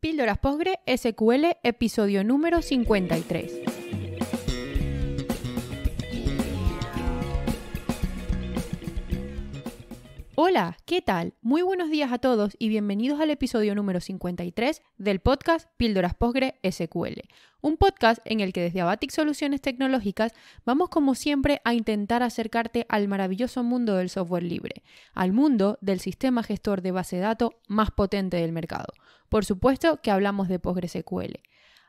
Píldoras Postgre SQL, episodio número 53. Hola, ¿qué tal? Muy buenos días a todos y bienvenidos al episodio número 53 del podcast Píldoras Postgre SQL, un podcast en el que desde Abatic Soluciones Tecnológicas vamos como siempre a intentar acercarte al maravilloso mundo del software libre, al mundo del sistema gestor de base de datos más potente del mercado. Por supuesto que hablamos de PostgreSQL.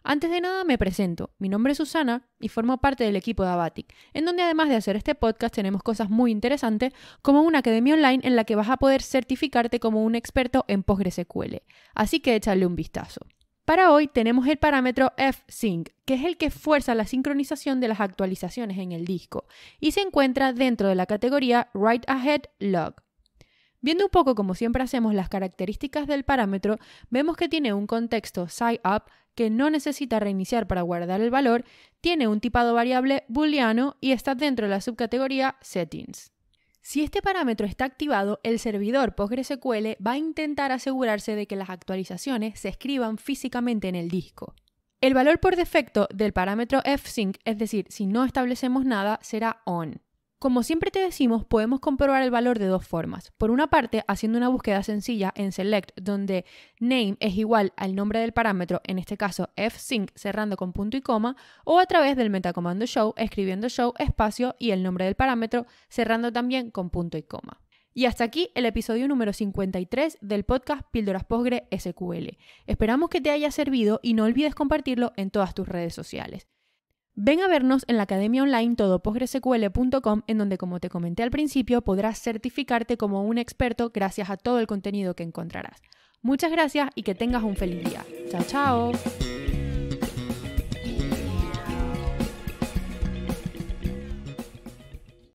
Antes de nada me presento, mi nombre es Susana y formo parte del equipo de Abatic, en donde además de hacer este podcast tenemos cosas muy interesantes como una academia online en la que vas a poder certificarte como un experto en PostgreSQL, así que échale un vistazo. Para hoy tenemos el parámetro fsync, que es el que fuerza la sincronización de las actualizaciones en el disco y se encuentra dentro de la categoría Write Ahead Log. Viendo un poco como siempre hacemos las características del parámetro, vemos que tiene un contexto up, que no necesita reiniciar para guardar el valor, tiene un tipado variable booleano y está dentro de la subcategoría settings. Si este parámetro está activado, el servidor PostgreSQL va a intentar asegurarse de que las actualizaciones se escriban físicamente en el disco. El valor por defecto del parámetro fsync, es decir, si no establecemos nada, será on. Como siempre te decimos, podemos comprobar el valor de dos formas. Por una parte, haciendo una búsqueda sencilla en select, donde name es igual al nombre del parámetro, en este caso fsync cerrando con punto y coma, o a través del metacomando show, escribiendo show, espacio y el nombre del parámetro, cerrando también con punto y coma. Y hasta aquí el episodio número 53 del podcast Píldoras Postgre SQL. Esperamos que te haya servido y no olvides compartirlo en todas tus redes sociales. Ven a vernos en la academia online todoposgresql.com, en donde, como te comenté al principio, podrás certificarte como un experto gracias a todo el contenido que encontrarás. Muchas gracias y que tengas un feliz día. Chao, chao.